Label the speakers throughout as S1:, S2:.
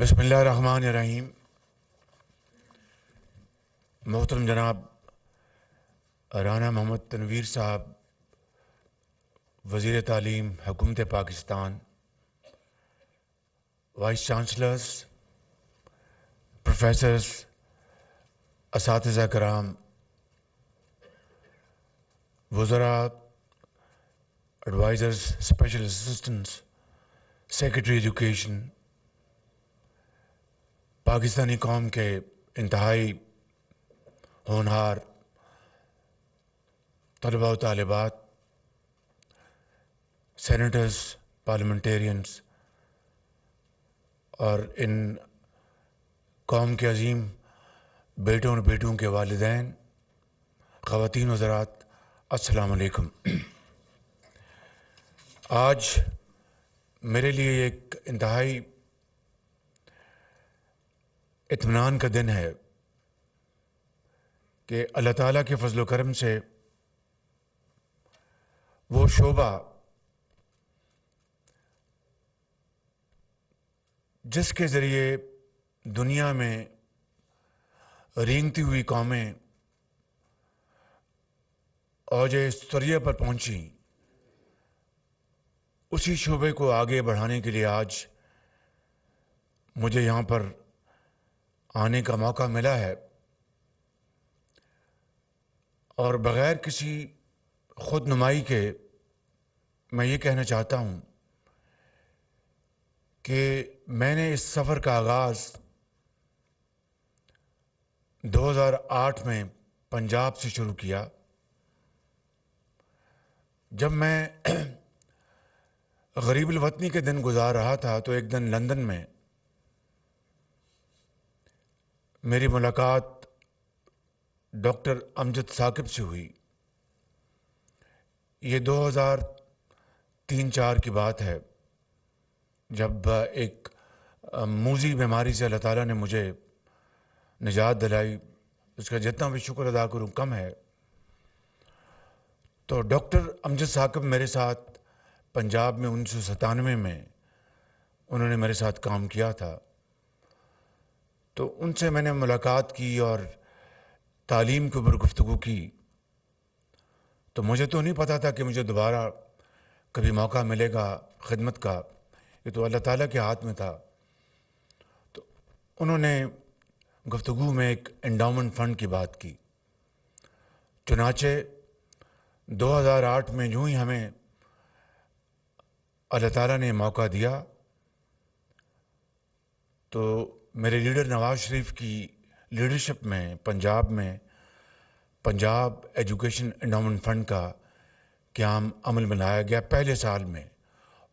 S1: बसमान रहीम मोहतरम जनाब राना मोहम्मद तनवीर साहब वज़ी तलीम हुकूमत पाकिस्तान वाइस चांसलर्स प्रोफेसर इस कराम वज़रा advisers special assistants secretary education Pakistani कौम के इंतहाई होनहार तलबा तलबात सेनेटर्स पार्लियामेंटेरियंस और इन कौम के अजीम बेटों और बेटियों के वालदेन खातिन हजरात असलकम आज मेरे लिए एक इंतहाई इतमान का दिन है कि अल्लाह ताला के फजल करम से वो शोभा जिसके ज़रिए दुनिया में रेंगती हुई कौमें और स्तरीय पर पहुंची उसी शोबे को आगे बढ़ाने के लिए आज मुझे यहाँ पर आने का मौका मिला है और बग़ैर किसी खुद नुमाई के मैं ये कहना चाहता हूँ कि मैंने इस सफ़र का आगाज़ 2008 में पंजाब से शुरू किया जब मैं गरीब वतनी के दिन गुजार रहा था तो एक दिन लंदन में मेरी मुलाकात डॉक्टर अमजद साकिब से हुई ये 2003 चार की बात है जब एक मूजी बीमारी से अल्लाह ताला ने मुझे निजात दिलाई उसका जितना भी शुक्र अदा करूँ कम है तो डॉक्टर अमजद साकिब मेरे साथ पंजाब में उन्नीस में उन्होंने मेरे साथ काम किया था तो उनसे मैंने मुलाकात की और तालीम के ऊपर गुफ्तु की तो मुझे तो नहीं पता था कि मुझे दोबारा कभी मौका मिलेगा खिदमत का ये तो अल्लाह ताला के हाथ में था तो उन्होंने गुफ्तु में एक एंडाउमेंट फ़ंड की बात की चुनाचे 2008 में यूँ ही हमें अल्लाह ताला ने मौका दिया तो मेरे लीडर नवाज शरीफ की लीडरशिप में पंजाब में पंजाब एजुकेशन इंडोमेंट फंड का क्याम अमल में लाया गया पहले साल में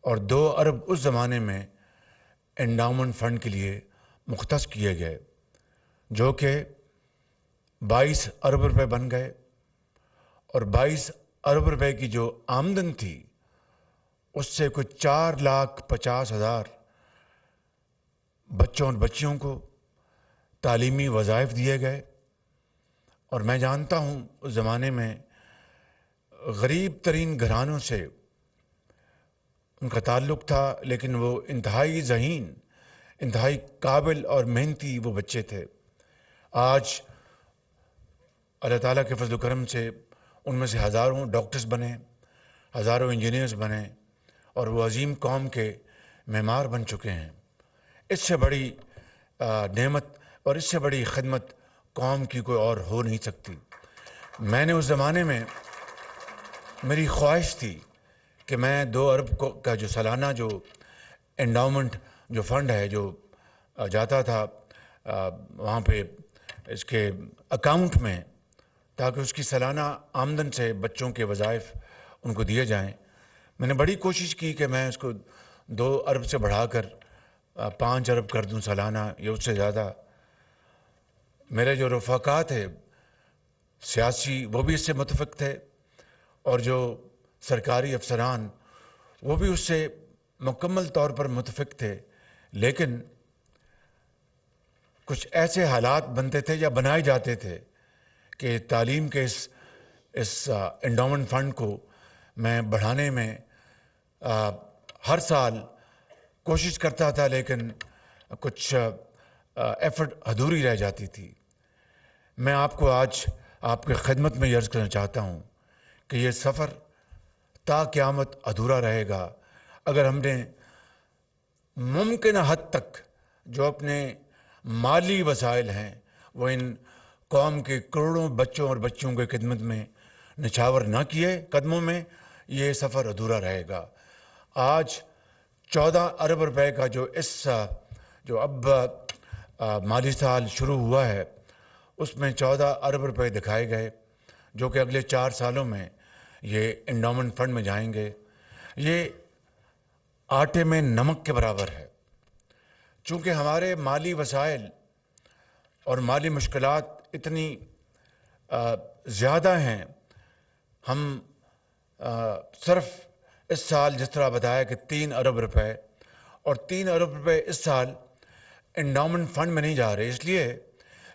S1: और दो अरब उस ज़माने में इंडामेंट फ़ंड के लिए मुख्त किए गए जो कि बाईस अरब रुपए बन गए और बाईस अरब रुपए की जो आमदन थी उससे कुछ चार लाख पचास हज़ार बच्चों और बच्चियों को तालीमी वज़ाइफ दिए गए और मैं जानता हूँ उस ज़माने में गरीब तरीन घरानों से उनका ताल्लुक़ था लेकिन वो इंतहाई जहीन इंतहाई काबिल और मेहनती वो बच्चे थे आज अल्लाह ताला के फजल करम से उनमें से हज़ारों डॉक्टर्स बने हज़ारों इंजीनियर्स बने और वो अजीम कौम के मेमार बन चुके हैं इससे बड़ी नेमत और इससे बड़ी खदमत कौम की कोई और हो नहीं सकती मैंने उस ज़माने में मेरी ख्वाहिश थी कि मैं दो अरब को का जो सालाना जो एंडाउमेंट जो फंड है जो जाता था वहाँ पे इसके अकाउंट में ताकि उसकी सालाना आमदन से बच्चों के वज़ाइफ उनको दिए जाएं मैंने बड़ी कोशिश की कि मैं उसको दो अरब से बढ़ाकर पाँच अरब कर दूँ सालाना या उससे ज़्यादा मेरे जो रफाका थे सियासी वो भी इससे मुतफ़ थे और जो सरकारी अफसरान वो भी उससे मुकम्मल तौर पर मुतफ़ थे लेकिन कुछ ऐसे हालात बनते थे या बनाए जाते थे कि तालीम के इस इस इंडोमेंट फ़ंड को मैं बढ़ाने में आ, हर साल कोशिश करता था लेकिन कुछ एफर्ट अधूरी रह जाती थी मैं आपको आज आपके खदमत में अर्ज़ करना चाहता हूँ कि यह सफ़र ता क़्यामत अधूरा रहेगा अगर हमने मुमकिन हद तक जो अपने माली वसाइल हैं वो इन कौम के करोड़ों बच्चों और बच्चों के खिदमत में नछावर ना किए कदमों में ये सफ़र अधूरा रहेगा आज चौदह अरब रुपए का जो इस जो अब माली साल शुरू हुआ है उसमें चौदह अरब रुपए दिखाए गए जो कि अगले चार सालों में ये इंडोमेंट फंड में जाएंगे ये आटे में नमक के बराबर है चूँकि हमारे माली वसाइल और माली मुश्किल इतनी ज़्यादा हैं हम सिर्फ़ इस साल जिस तरह बताया कि तीन अरब रुपए और तीन अरब रुपए इस साल इंडाउमेंट फंड में नहीं जा रहे इसलिए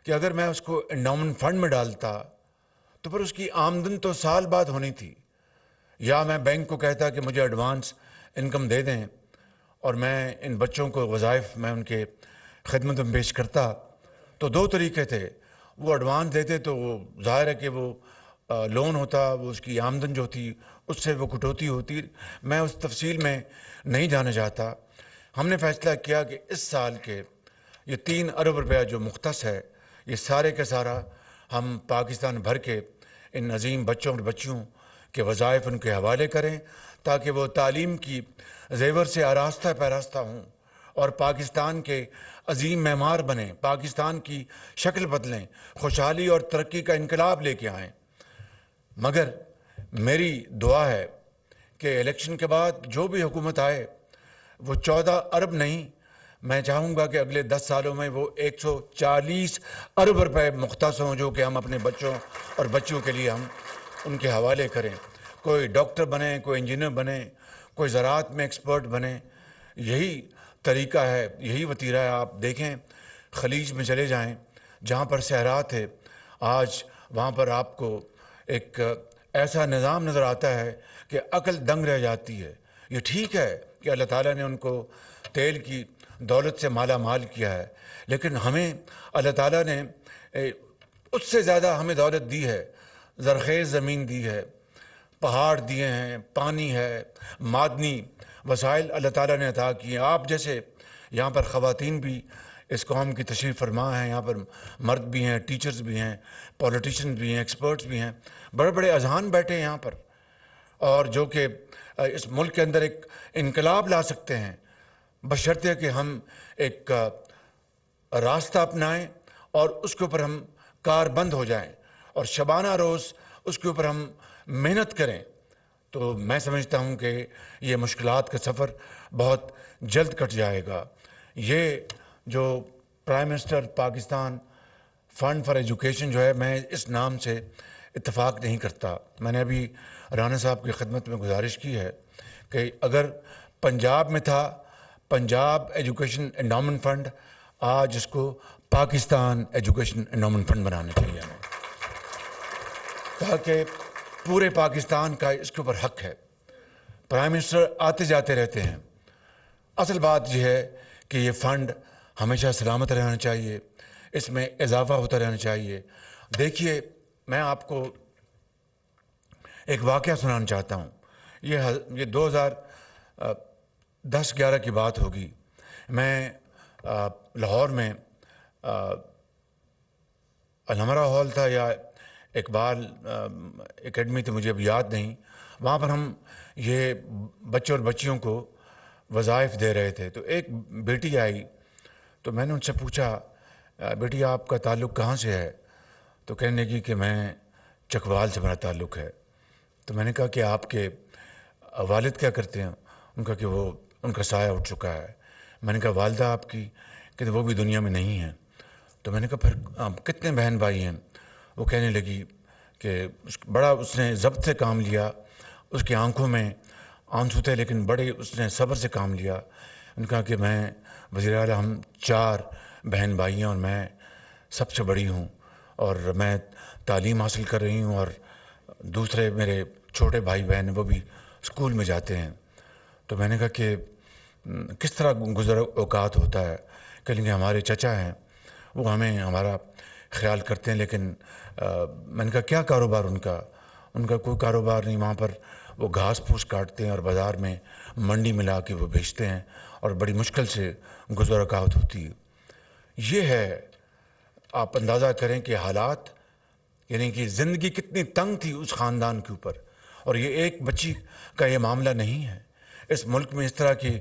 S1: कि अगर मैं उसको इंडाउमेंट फंड में डालता तो फिर उसकी आमदन तो साल बाद होनी थी या मैं बैंक को कहता कि मुझे एडवांस इनकम दे दें और मैं इन बच्चों को वज़ाइफ मैं उनके खदमत में पेश करता तो दो तरीके थे वो एडवांस देते तो ज़ाहिर है कि वो लोन होता वो उसकी आमदन जो होती उससे वो कटौती होती मैं उस तफसील में नहीं जाना चाहता हमने फैसला किया कि इस साल के ये तीन अरब रुपया जो मुख्त है ये सारे का सारा हम पाकिस्तान भर के इन अजीम बच्चों और बच्चियों के वज़ायफ़ उनके हवाले करें ताकि वो तालीम की जेवर से आरास्ता पैरास्ता हों और पाकिस्तान के अजीम मेमार बने पाकिस्तान की शक्ल बदलें खुशहाली और तरक्की का इनकलाब लेके आएँ मगर मेरी दुआ है कि इलेक्शन के बाद जो भी हुकूमत आए वो चौदह अरब नहीं मैं चाहूँगा कि अगले दस सालों में वो एक सौ चालीस अरब रुपए मुख्त हों जो कि हम अपने बच्चों और बच्चों के लिए हम उनके हवाले करें कोई डॉक्टर बने कोई इंजीनियर बने कोई ज़रात में एक्सपर्ट बने यही तरीका है यही वतीरा है आप देखें खलीज में चले जाएं जहाँ पर सहरा थे आज वहाँ पर आपको एक ऐसा निज़ाम नज़र आता है कि अकल दंग रह जाती है ये ठीक है कि अल्लाह ताला ने उनको तेल की दौलत से माला माल किया है लेकिन हमें अल्लाह ताला ने उससे ज़्यादा हमें दौलत दी है जरखेज़ ज़मीन दी है पहाड़ दिए हैं पानी है मादनी वसाइल अल्लाह ताला ने अता किए आप जैसे यहाँ पर ख़वातीन भी इस कौम की तशरीफ़ फरमा है यहाँ पर मर्द भी हैं टीचर्स भी हैं पॉलिटिशन भी हैं एक्सपर्ट्स भी हैं बड़े बड़े अजहान बैठे हैं यहाँ पर और जो कि इस मुल्क के अंदर एक इनकलाब ला सकते हैं बशर्ते कि हम एक रास्ता अपनाएं और उसके ऊपर हम कार बंद हो जाएं और शबाना रोज़ उसके ऊपर हम मेहनत करें तो मैं समझता हूँ कि ये मुश्किल का सफ़र बहुत जल्द कट जाएगा ये जो prime minister Pakistan fund for education जो है मैं इस नाम से इतफाक़ नहीं करता मैंने अभी राना साहब की खदमत में गुजारिश की है कि अगर पंजाब में था पंजाब एजुकेशन एंडाउमेंट फ़ंड आज इसको पाकिस्तान एजुकेशन एंडाउमेंट फ़ंड बनाना चाहिए हमें ताकि पूरे पाकिस्तान का इसके ऊपर हक है प्राइम मिनिस्टर आते जाते रहते हैं असल बात यह है कि ये फ़ंड हमेशा सलामत रहना चाहिए इसमें इजाफा होता रहना चाहिए देखिए मैं आपको एक वाक़ सुनाना चाहता हूँ ये ये 2010 11 की बात होगी मैं लाहौर में अलमरा हॉल था या इकबाल एकेडमी थी मुझे अब याद नहीं वहाँ पर हम ये बच्चों और बच्चियों को वज़ाइफ दे रहे थे तो एक बेटी आई तो मैंने उनसे पूछा बेटी आपका ताल्लुक़ कहाँ से है तो कहने लगी कि मैं चकवाल से मेरा ताल्लुक़ है तो मैंने कहा कि आपके वालिद क्या करते हैं उनका कि वो उनका साया उठ चुका है मैंने कहा वालदा आपकी कि वो भी दुनिया में नहीं है तो मैंने कहा फिर आप कितने बहन भाई हैं वो कहने लगी कि बड़ा उसने जब्त से काम लिया उसकी आंखों में आंसू थे लेकिन बड़े उसने सब्र से काम लिया उनका कि मैं वजीर अल हम चार बहन भाई हैं और मैं सबसे बड़ी हूँ और मैं तालीम हासिल कर रही हूँ और दूसरे मेरे छोटे भाई बहन वो भी स्कूल में जाते हैं तो मैंने कहा कि किस तरह गुजर अवकात होता है कहेंगे हमारे चचा हैं वो हमें हमारा ख्याल करते हैं लेकिन आ, मैंने कहा क्या कारोबार उनका उनका कोई कारोबार नहीं वहाँ पर वो घास फूस काटते हैं और बाज़ार में मंडी मिला के वो बेचते हैं और बड़ी मुश्किल से गुजरगात होती ये है आप अंदाज़ा करें कि हालात यानी कि ज़िंदगी कितनी तंग थी उस ख़ानदान के ऊपर और ये एक बच्ची का ये मामला नहीं है इस मुल्क में इस तरह की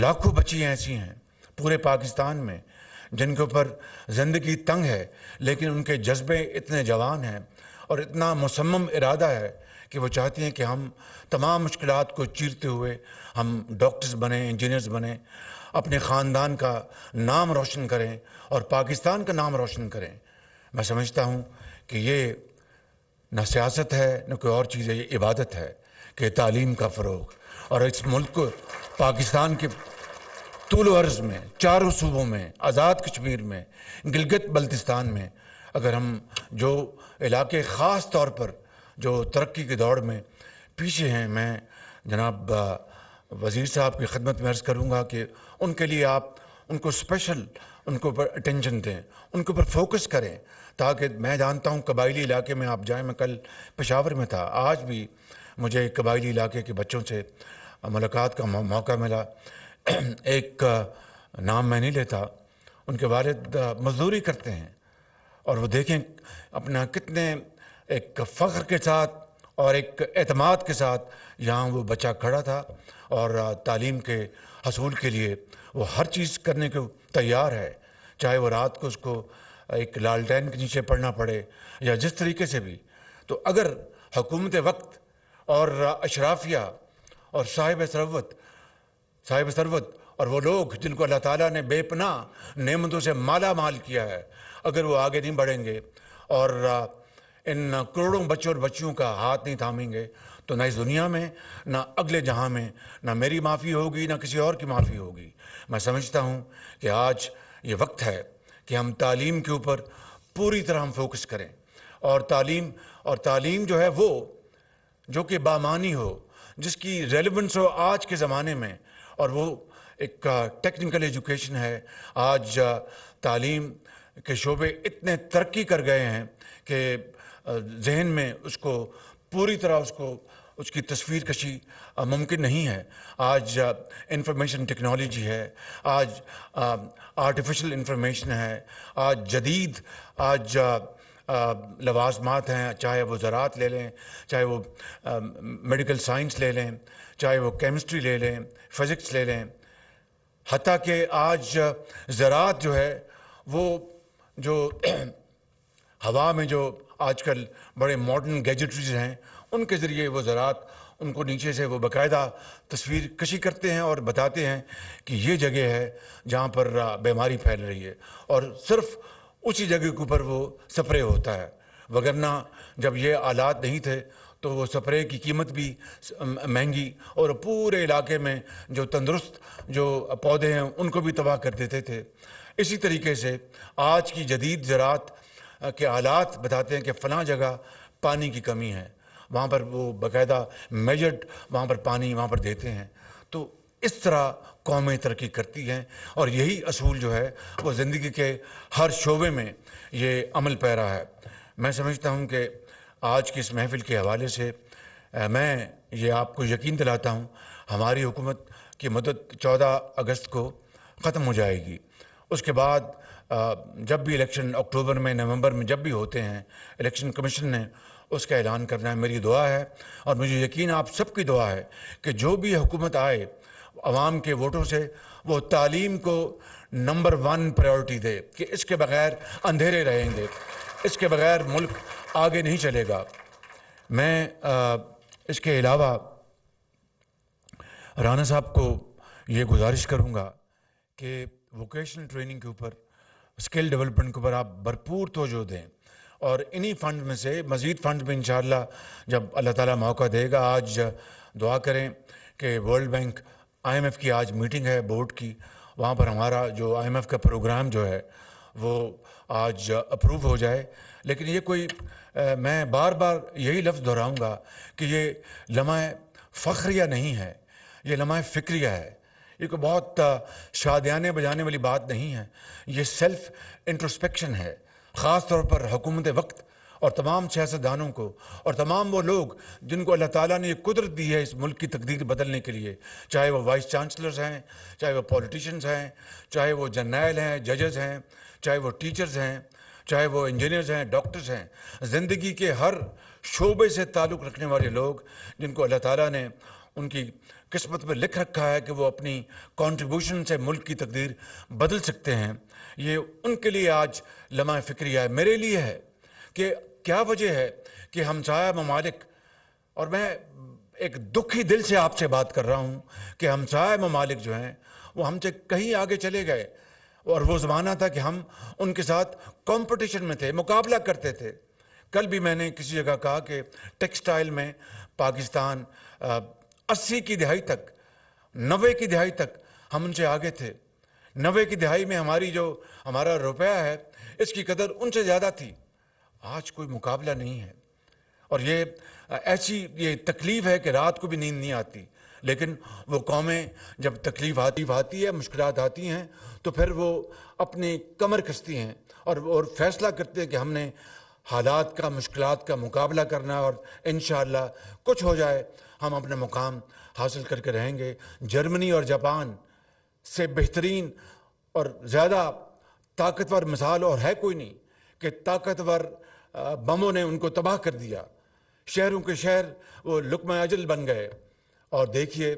S1: लाखों बच्चियाँ ऐसी हैं पूरे पाकिस्तान में जिनके ऊपर ज़िंदगी तंग है लेकिन उनके जज्बे इतने जवान हैं और इतना मुसम्म इरादा है कि वो चाहती हैं कि हम तमाम मुश्किल को चीरते हुए हम डॉक्टर्स बने इंजीनियर्स बने अपने ख़ानदान का नाम रोशन करें और पाकिस्तान का नाम रोशन करें मैं समझता हूँ कि ये न सियासत है न कोई और चीज़ है ये इबादत है कि तालीम का फ़रोग और इस मुल्क को पाकिस्तान के तुल अर्ज़ में चारों सूबों में आज़ाद कश्मीर में गिलगित बल्तिस्तान में अगर हम जो इलाके ख़ास तौर पर जो तरक्की के दौड़ में पीछे हैं मैं जनाब वज़ीर साहब की खदमत में अर्ज़ करूँगा कि उनके लिए आप उनको स्पेशल उनके ऊपर अटेंशन दें उनके ऊपर फोकस करें ताकि मैं जानता हूँ कबायली इलाके में आप जाएँ मैं कल पेशावर में था आज भी मुझे कबायली इलाके के बच्चों से मुलाकात का मौका मिला एक नाम मैं नहीं लेता उनके वालद मजदूरी करते हैं और वो देखें अपना कितने एक फ़ख्र के साथ और एक अतमाद के साथ यहाँ वो बच्चा खड़ा था और तालीम के हसूल के लिए वो हर चीज़ करने को तैयार है चाहे वो रात को उसको एक लालटेन के नीचे पढ़ना पड़े या जिस तरीके से भी तो अगर हकूमत वक्त और अशराफिया और साहिब सरवत साहिब सरवत और वो लोग जिनको अल्लाह ताला ने बेपना नेमतों से माला माल किया है अगर वो आगे नहीं बढ़ेंगे और इन करोड़ों बच्चों और बच्चियों का हाथ नहीं थामेंगे तो ना इस दुनिया में ना अगले जहाँ में ना मेरी माफ़ी होगी ना किसी और की माफ़ी होगी मैं समझता हूँ कि आज ये वक्त है कि हम तालीम के ऊपर पूरी तरह हम फोकस करें और तालीम और तालीम जो है वो जो कि बामानी हो जिसकी रेलिवेंस हो आज के ज़माने में और वो एक टेक्निकल एजुकेशन है आज तालीम के शोबे इतने तरक्की कर गए हैं कि जहन में उसको पूरी तरह उसको उसकी तस्वीर कशी मुमकिन नहीं है आज इंफॉर्मेशन टेक्नोलॉजी है आज आर्टिफिशियल इंफॉर्मेशन है आज जदीद आज लवाजमात हैं चाहे वो ज़रात ले लें चाहे वो मेडिकल साइंस ले लें चाहे वो केमिस्ट्री ले लें फ़िज़िक्स ले लें हती कि आज ज़रात जो है वो जो हवा में जो आजकल बड़े मॉडर्न गैजेटरीज हैं उनके ज़रिए वो ज़रात उनको नीचे से वो बकायदा तस्वीर कशी करते हैं और बताते हैं कि ये जगह है जहाँ पर बीमारी फैल रही है और सिर्फ उसी जगह के ऊपर वो स्प्रे होता है वगरना जब ये आलात नहीं थे तो वो स्प्रे की कीमत भी महंगी और पूरे इलाके में जो तंदुरुस्त जो पौधे हैं उनको भी तबाह कर देते थे इसी तरीके से आज की जदीद ज़रात के आलात बताते हैं कि फ़लाँ जगह पानी की कमी है वहाँ पर वो बाकायदा मेजर्ड वहाँ पर पानी वहाँ पर देते हैं तो इस तरह कौमें तरक्की करती हैं और यही असूल जो है वो ज़िंदगी के हर शोबे में ये अमल पैरा है मैं समझता हूँ कि आज की इस महफिल के हवाले से मैं ये आपको यकीन दिलाता हूँ हमारी हुकूमत की मदद चौदह अगस्त को ख़त्म हो जाएगी उसके बाद जब भी इलेक्शन अक्टूबर में नवंबर में जब भी होते हैं इलेक्शन कमीशन ने उसका ऐलान करना है मेरी दुआ है और मुझे यकीन आप सबकी दुआ है कि जो भी हुकूमत आए आवाम के वोटों से वो तालीम को नंबर वन प्रायोरिटी दे कि इसके बगैर अंधेरे रहेंगे इसके बगैर मुल्क आगे नहीं चलेगा मैं आ, इसके अलावा राना साहब को ये गुजारिश करूँगा कि वोकेशनल ट्रेनिंग के ऊपर स्किल डेवलपमेंट के ऊपर आप भरपूर तोजो दें और इन्हीं फंड में से मज़ीद फंड में इन जब अल्लाह ताला मौका देगा आज दुआ करें कि वर्ल्ड बैंक आईएमएफ की आज मीटिंग है बोर्ड की वहाँ पर हमारा जो आईएमएफ का प्रोग्राम जो है वो आज अप्रूव हो जाए लेकिन ये कोई आ, मैं बार बार यही लफ्ज़ दोहराऊँगा कि ये लम्हा फ़ख्रिया नहीं है ये लम्हा फ़िक्रिया है ये कोई बहुत शादियाने बजाने वाली बात नहीं है ये सेल्फ इंट्रोस्पेक्शन है ख़ास तौर पर हुकूमत वक्त और तमाम सियासतदानों को और तमाम वो लोग जिनको अल्लाह ताला ने ये कुदरत दी है इस मुल्क की तकदीर बदलने के लिए चाहे वो वाइस चांसलर्स हैं चाहे वो पॉलिटिशियंस हैं चाहे वो जर्नैल हैं जजेस हैं चाहे वो टीचर्स हैं चाहे वो इंजीनियर्स हैं डॉक्टर्स हैं ज़िंदगी के हर शोबे से ताल्लुक़ रखने वाले लोग जिनको अल्लाह ताला ने उनकी किस्मत में लिख रखा है कि वो अपनी कंट्रीब्यूशन से मुल्क की तकदीर बदल सकते हैं ये उनके लिए आज लम्हा फिक्रिया है मेरे लिए है कि क्या वजह है कि हमसाया ममालिक और मैं एक दुखी दिल से आपसे बात कर रहा हूँ कि हमसाया ममालिक जो हैं वो हमसे कहीं आगे चले गए और वो ज़माना था कि हम उनके साथ कंपटीशन में थे मुकाबला करते थे कल भी मैंने किसी जगह कहा कि टेक्सटाइल में पाकिस्तान अस्सी की दिहाई तक नबे की दिहाई तक हम उनसे आगे थे नबे की दिहाई में हमारी जो हमारा रुपया है इसकी कदर उनसे ज़्यादा थी आज कोई मुकाबला नहीं है और ये ऐसी ये तकलीफ़ है कि रात को भी नींद नहीं आती लेकिन वो कौमें जब तकलीफ आती आती है मुश्किल आती हैं तो फिर वो अपनी कमर कसती हैं और और फैसला करते हैं कि हमने हालात का मुश्किल का मुकाबला करना और इन कुछ हो जाए हम अपने मुकाम हासिल करके रहेंगे जर्मनी और जापान से बेहतरीन और ज़्यादा ताकतवर मिसाल और है कोई नहीं कि ताकतवर बमों ने उनको तबाह कर दिया शहरों के शहर वो लुकमा अजल बन गए और देखिए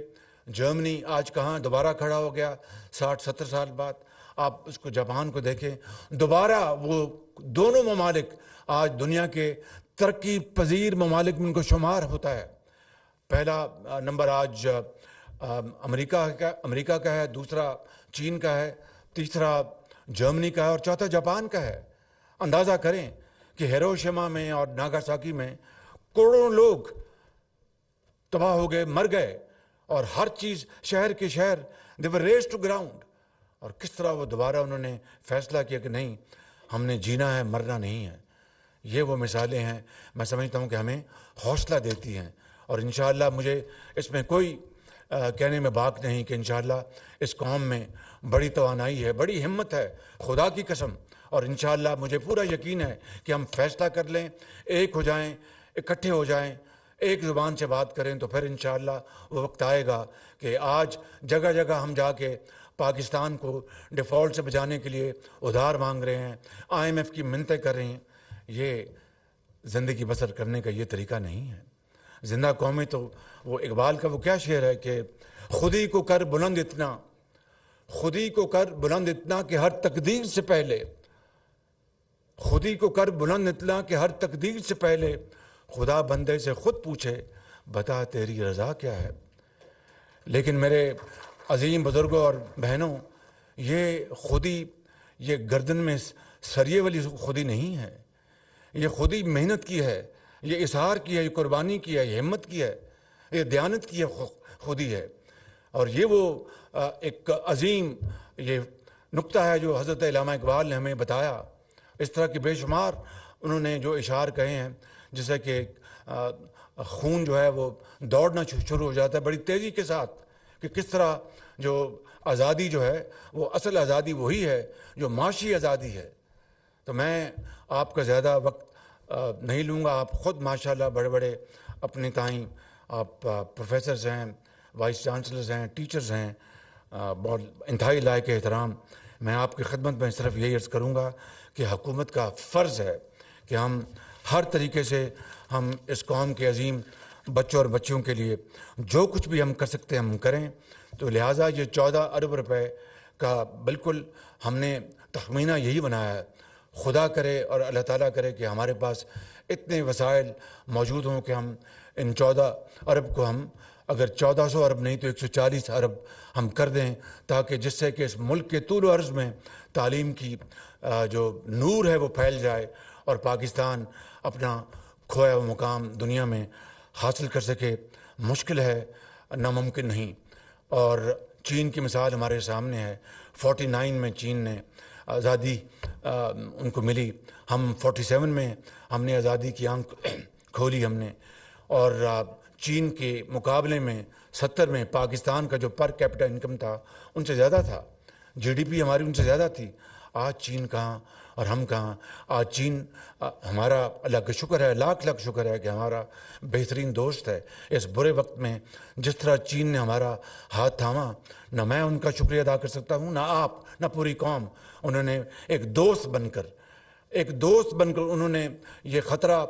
S1: जर्मनी आज कहाँ दोबारा खड़ा हो गया साठ सत्तर साल बाद आप उसको जापान को देखें दोबारा वो दोनों ममालिक आज दुनिया के तरक्की पजीर ममालिक में उनको शुमार होता है पहला नंबर आज अमेरिका का अमेरिका का है दूसरा चीन का है तीसरा जर्मनी का है और चौथा जापान का है अंदाज़ा करें कि हेरोशिमा में और नागासाकी में करोड़ों लोग तबाह हो गए मर गए और हर चीज़ शहर के शहर देवर रेस टू ग्राउंड और किस तरह वो दोबारा उन्होंने फैसला किया कि नहीं हमने जीना है मरना नहीं है ये वो मिसालें हैं मैं समझता हूँ कि हमें हौसला देती हैं और इन मुझे इसमें कोई आ, कहने में बाक नहीं कि इन इस कौम में बड़ी तोानाई है बड़ी हिम्मत है खुदा की कसम और इन मुझे पूरा यकीन है कि हम फैसला कर लें एक हो जाएं इकट्ठे हो जाएं एक ज़ुबान से बात करें तो फिर इन वो वक्त आएगा कि आज जगह जगह हम जाके पाकिस्तान को डिफ़ॉल्ट से बचाने के लिए उधार मांग रहे हैं आईएमएफ की मिनतें कर रहे हैं ये ज़िंदगी बसर करने का ये तरीका नहीं है जिंदा कौमें तो वो इकबाल का वो क्या शेर है कि खुदी को कर बुलंद इतना खुदी को कर बुलंद इतना कि हर तकदीर से पहले खुदी को कर बुलंद इतना कि हर तकदीर से पहले खुदा बंदे से खुद पूछे बता तेरी रज़ा क्या है लेकिन मेरे अजीम बुज़ुर्गों और बहनों ये खुदी ये गर्दन में सरिए वाली खुदी नहीं है ये खुदी मेहनत की है ये इशहार की है ये कुर्बानी की है ये हिम्मत की है ये दयानत की है खुदी है और ये वो एक अजीम ये नुकता है जो हज़रत इकबाल ने हमें बताया इस तरह के बेशुमार उन्होंने जो इशार कहे हैं जैसे कि खून जो है वो दौड़ना शुरू हो जाता है बड़ी तेज़ी के साथ कि किस तरह जो आज़ादी जो है वो असल आज़ादी वही है जो माशी आज़ादी है तो मैं आपका ज़्यादा वक्त नहीं लूँगा आप ख़ुद माशाल्लाह बड़े बड़े अपने ताई आप प्रोफेसर्स हैं वाइस चांसलर्स हैं टीचर्स हैं बहुत इंतहाई लायक एहतराम मैं आपकी खदमत में सिर्फ यही अर्ज़ करूँगा कि हकूमत का फ़र्ज़ है कि हम हर तरीके से हम इस कौम के अजीम बच्चों और बच्चियों के लिए जो कुछ भी हम कर सकते हैं हम करें तो लिहाजा ये चौदह अरब रुपए का बिल्कुल हमने तखमीना यही बनाया है खुदा करे और अल्लाह ताला करे कि हमारे पास इतने वसाइल मौजूद हों कि हम इन चौदह अरब को हम अगर 1400 अरब नहीं तो 140 अरब हम कर दें ताकि जिससे कि इस मुल्क के तूल अर्ज़ में तालीम की जो नूर है वो फैल जाए और पाकिस्तान अपना खोया हुआ मुकाम दुनिया में हासिल कर सके मुश्किल है नामुमकिन नहीं और चीन की मिसाल हमारे सामने है 49 में चीन ने आज़ादी उनको मिली हम 47 में हमने आज़ादी की आंख खोली हमने और चीन के मुकाबले में सत्तर में पाकिस्तान का जो पर कैपिटल इनकम था उनसे ज़्यादा था जीडीपी हमारी उनसे ज़्यादा थी आज चीन कहाँ और हम कहाँ आज चीन आ, हमारा अल्लाह का शुक्र है लाख लाख शुक्र है कि हमारा बेहतरीन दोस्त है इस बुरे वक्त में जिस तरह चीन ने हमारा हाथ थामा ना मैं उनका शुक्रिया अदा कर सकता हूँ ना आप ना पूरी कौम उन्होंने एक दोस्त बनकर एक दोस्त बनकर उन्होंने ये ख़तरा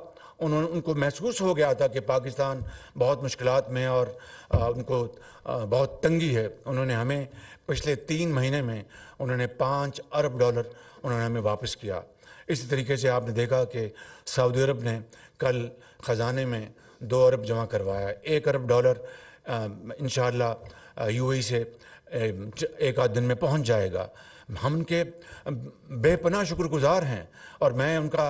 S1: उन्होंने उनको महसूस हो गया था कि पाकिस्तान बहुत मुश्किल में और आ, उनको आ, बहुत तंगी है उन्होंने हमें पिछले तीन महीने में उन्होंने पाँच अरब डॉलर उन्होंने हमें वापस किया इसी तरीके से आपने देखा कि सऊदी अरब ने कल ख़जाने में दो अरब जमा करवाया एक अरब डॉलर इन यू से एक आध दिन में पहुंच जाएगा हम उनके बेपना शुक्रगुजार हैं और मैं उनका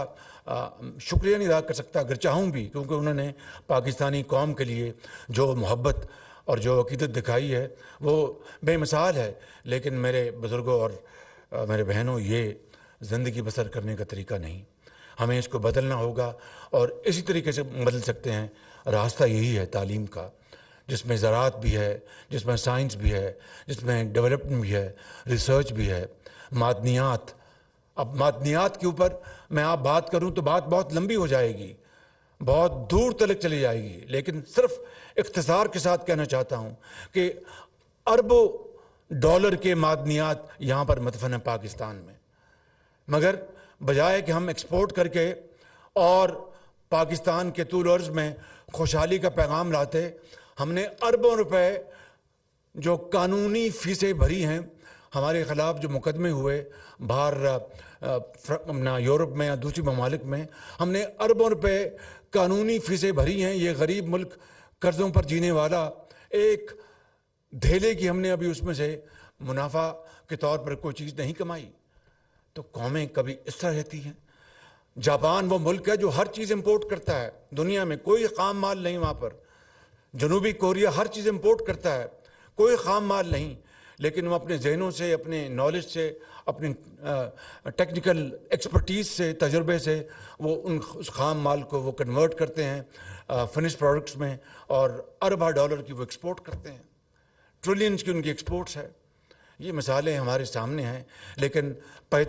S1: शुक्रिया नहीं अदा कर सकता अगर चाहूँ भी क्योंकि उन्होंने पाकिस्तानी कौम के लिए जो मोहब्बत और जो अकीदत दिखाई है वो बेमिसाल है लेकिन मेरे बुज़ुर्गों और मेरे बहनों ये ज़िंदगी बसर करने का तरीका नहीं हमें इसको बदलना होगा और इसी तरीके से बदल सकते हैं रास्ता यही है तालीम का जिसमें ज़रात भी है जिसमें साइंस भी है जिसमें डेवलपमेंट भी है रिसर्च भी है मादनियात अब मादनियात के ऊपर मैं आप बात करूं तो बात बहुत लंबी हो जाएगी बहुत दूर तक चली जाएगी लेकिन सिर्फ इख्तसार के साथ कहना चाहता हूं कि अरबों डॉलर के मादनियात यहाँ पर मदफन है पाकिस्तान में मगर बजाय कि हम एक्सपोर्ट करके और पाकिस्तान के तूल अर्ज में खुशहाली का पैगाम लाते हमने अरबों रुपए जो कानूनी फीसें भरी हैं हमारे ख़िलाफ़ जो मुकदमे हुए बाहर ना यूरोप में या दूसरी ममालिक में हमने अरबों रुपए कानूनी फीसें भरी हैं ये गरीब मुल्क कर्ज़ों पर जीने वाला एक धेले की हमने अभी उसमें से मुनाफा के तौर पर कोई चीज़ नहीं कमाई तो कौमें कभी इस तरह रहती हैं जापान वो मुल्क है जो हर चीज़ इंपोर्ट करता है दुनिया में कोई काम माल नहीं वहाँ पर जनूबी कोरिया हर चीज़ इम्पोर्ट करता है कोई खाम माल नहीं लेकिन वो अपने जहनों से अपने नॉलेज से अपने टेक्निकल एक्सपर्टीज़ से तजर्बे से वो उन उस खाम माल को वो कन्वर्ट करते हैं फिनिश प्रोडक्ट्स में और अरबा डॉलर की वो एक्सपोर्ट करते हैं ट्रिलियंस की उनकी एक्सपोर्ट्स है ये मिसालें हमारे सामने हैं लेकिन